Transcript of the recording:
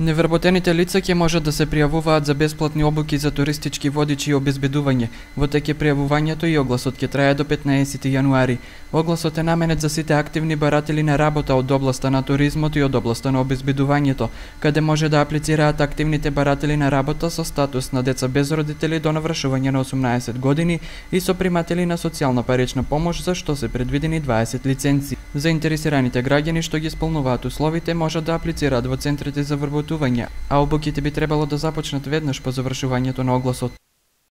Невработените лица ќе можат да се пријавуваат за бесплатни обуки за туристички водичи и обезбедување. Во теке пријавувањето и огласот ќе трае до 15 јануари. Огласот е наменет за сите активни баратели на работа од областа на туризмот и од областа на обезбедувањето, каде може да аплицираат активните баратели на работа со статус на деца без родители до навршување на 18 години и со приматели на социјална парична помош за што се предвидени 20 лиценци. Заинтересираните граѓани што ги исполнуваат условите можат да аплицираат во центрите за вработување, а обуките би требало да започнат веднаш по завршувањето на огласот.